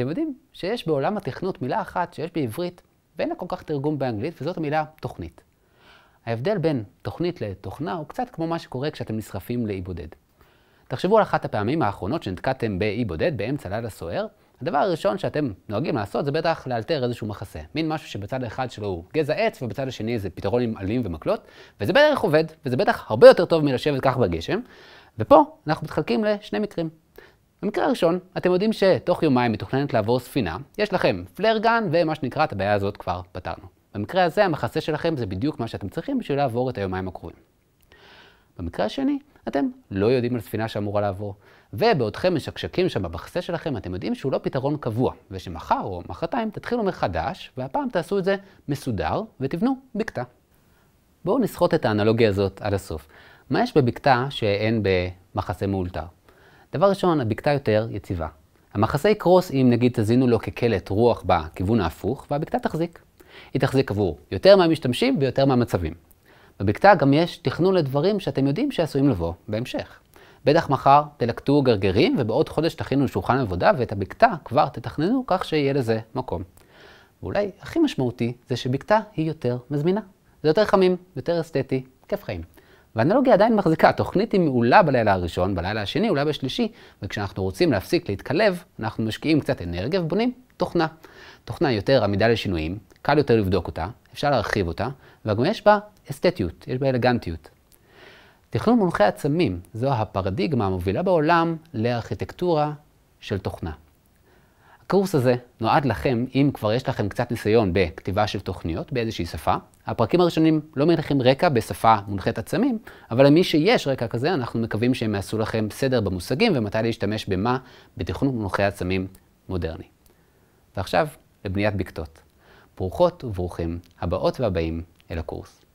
אתם יודעים שיש בעולם התכנות מילה אחת שיש בעברית ואין לה כל כך תרגום באנגלית, וזאת המילה תוכנית. ההבדל בין תוכנית לתוכנה הוא קצת כמו מה שקורה כשאתם נסחפים לאי בודד. תחשבו על אחת הפעמים האחרונות שנתקעתם באי בודד באמצע לילה סוער, הדבר הראשון שאתם נוהגים לעשות זה בטח לאלתר איזשהו מחסה. מין משהו שבצד אחד שלו הוא גזע עץ ובצד השני זה פתרון עם עלים ומקלות, וזה בערך עובד, וזה בטח הרבה יותר טוב מלשבת כך בגשם. ופה אנחנו מתחלקים לשני מקרים. במקרה הראשון, אתם יודעים שתוך יומיים מתוכננת לעבור ספינה, יש לכם פלר גן, ומה שנקרא, את הבעיה הזאת כבר פתרנו. במקרה הזה, המחסה שלכם זה בדיוק מה שאתם צריכים בשביל לעבור את היומיים הקרובים. במקרה השני, אתם לא יודעים על ספינה שאמורה לעבור, ובעודכם משקשקים שם במחסה שלכם, אתם יודעים שהוא לא פתרון קבוע, ושמחר או מחרתיים תתחילו מחדש, והפעם תעשו את זה מסודר, ותבנו בקתה. בואו נסחוט את האנלוגיה הזאת עד הסוף. מה יש בבקתה שאין במחסה מאולתר? דבר ראשון, הבקתה יותר יציבה. המחסה יקרוס אם נגיד תזינו לו כקלט רוח בכיוון ההפוך, והבקתה תחזיק. היא תחזיק עבור יותר מהמשתמשים ויותר מהמצבים. בבקתה גם יש תכנון לדברים שאתם יודעים שעשויים לבוא בהמשך. בטח מחר תלקטו גרגרים ובעוד חודש תכינו שולחן עבודה ואת הבקתה כבר תתכננו כך שיהיה לזה מקום. ואולי הכי משמעותי זה שבקתה היא יותר מזמינה. זה יותר חמים, יותר אסתטי, כיף חיים. והאנלוגיה עדיין מחזיקה, התוכנית היא מעולה בלילה הראשון, בלילה השני, אולי בשלישי, וכשאנחנו רוצים להפסיק להתקלב, אנחנו משקיעים קצת אנרגיה ובונים תוכנה. תוכנה יותר עמידה לשינויים, קל יותר לבדוק אותה, אפשר להרחיב אותה, וגם יש בה אסתטיות, יש בה אלגנטיות. תכנון מונחי עצמים, זו הפרדיגמה המובילה בעולם לארכיטקטורה של תוכנה. הקורס הזה נועד לכם, אם כבר יש לכם קצת ניסיון בכתיבה של תוכניות באיזושהי שפה. הפרקים הראשונים לא מניחים רקע בשפה מונחית עצמים, אבל למי שיש רקע כזה, אנחנו מקווים שהם יעשו לכם סדר במושגים ומתי להשתמש במה בתכנון מונחי עצמים מודרני. ועכשיו, לבניית בקתות. ברוכות וברוכים הבאות והבאים אל הקורס.